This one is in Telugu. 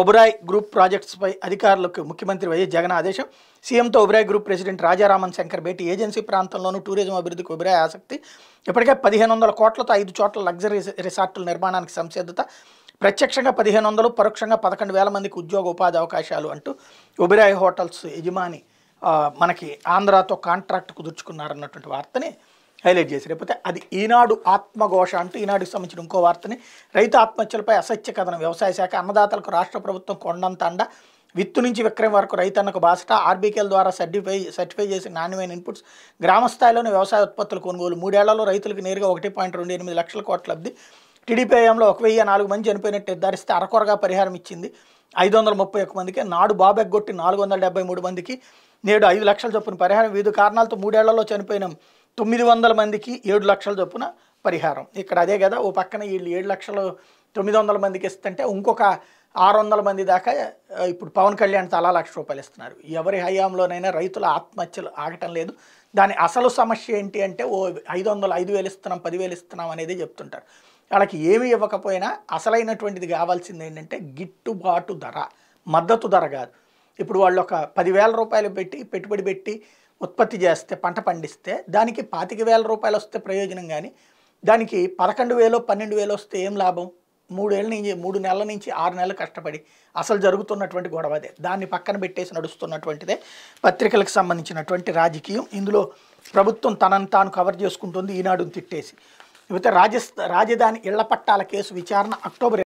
ఒబురాయ్ గ్రూప్ ప్రాజెక్ట్స్పై అధికారులకు ముఖ్యమంత్రి వైఎస్ జగన్ ఆదేశం సీఎంతో ఒబరాయ్ గ్రూప్ ప్రెసిడెంట్ రాజారామన్ శంకర్ భేటీ ఏజెన్సీ ప్రాంతంలోనూ టూరిజం అభివృద్ధికి ఒబరాయ్ ఆసక్తి ఇప్పటికే పదిహేను వందల కోట్లతో ఐదు చోట్ల లగ్జరీ రిసార్టుల నిర్మాణానికి సంసిద్ధత ప్రత్యక్షంగా పదిహేను వందలు పరోక్షంగా పదకొండు వేల మందికి ఉద్యోగ ఉపాధి అవకాశాలు అంటూ ఉబిరాయ్ హోటల్స్ యజమాని మనకి ఆంధ్రాతో కాంట్రాక్ట్ కుదుర్చుకున్నారన్నటువంటి వార్తని హైలైట్ చేసి లేకపోతే అది ఈనాడు ఆత్మఘోష అంటూ ఈనాడుకు సంబంధించిన ఇంకో వార్తని రైతు ఆత్మహత్యలపై అసత్య కథనం వ్యవసాయ శాఖ అన్నదాతలకు రాష్ట్ర ప్రభుత్వం కొండంత అండ విత్తు నుంచి విక్రయం వరకు రైతన్నకు బాసట ఆర్బీకేల ద్వారా సర్టిఫై సర్టిఫై చేసిన నాణ్యమైన ఇన్పుట్స్ గ్రామస్థాయిలోని వ్యవసాయ ఉత్పత్తులు కొనుగోలు మూడేళ్లలో రైతులకు నేరుగా ఒకటి పాయింట్ రెండు ఎనిమిది లక్షల కోట్ల లబ్ధి టీడీపీఎంలో ఒక వెయ్యి నాలుగు మంది చనిపోయినట్టు నిర్ధారిస్తే అరకొరగా పరిహారం ఇచ్చింది ఐదు వందల ముప్పై ఒక్క మందికి నాడు బాబెగ్గొట్టి నాలుగు వందల డెబ్బై మూడు మందికి నేడు ఐదు లక్షల చొప్పున పరిహారం వివిధ కారణాలతో మూడేళ్లలో చనిపోయిన తొమ్మిది వందల మందికి ఏడు లక్షల చొప్పున పరిహారం ఇక్కడ అదే కదా ఓ పక్కన వీళ్ళు ఏడు లక్షలు తొమ్మిది వందల మందికి ఇస్తుంటే ఇంకొక ఆరు వందల మంది దాకా ఇప్పుడు పవన్ కళ్యాణ్ తలా లక్ష రూపాయలు ఇస్తున్నారు ఎవరి హయాంలోనైనా రైతుల ఆత్మహత్యలు ఆగటం లేదు దాని అసలు సమస్య ఏంటి అంటే ఓ ఐదు వందలు ఐదు వేలు ఇస్తున్నాం పదివేలు ఇస్తున్నాం అనేది చెప్తుంటారు వాళ్ళకి ఏమి ఇవ్వకపోయినా అసలైనటువంటిది కావాల్సింది ఏంటంటే గిట్టుబాటు ధర మద్దతు ధర కాదు ఇప్పుడు వాళ్ళు ఒక పదివేల రూపాయలు పెట్టి పెట్టుబడి పెట్టి ఉత్పత్తి చేస్తే పంట పండిస్తే దానికి పాతిక వేల రూపాయలు వస్తే ప్రయోజనం కానీ దానికి పదకొండు వేలు పన్నెండు వేలు వస్తే ఏం లాభం మూడేళ్ళ నుంచి మూడు నెలల నుంచి ఆరు నెలలు కష్టపడి అసలు జరుగుతున్నటువంటి గొడవ అదే దాన్ని పక్కన పెట్టేసి నడుస్తున్నటువంటిదే పత్రికలకు సంబంధించినటువంటి రాజకీయం ఇందులో ప్రభుత్వం తనను తాను కవర్ చేసుకుంటుంది ఈనాడును తిట్టేసి ఇకపోతే రాజస్థా రాజధాని ఇళ్ల పట్టాల కేసు విచారణ అక్టోబర్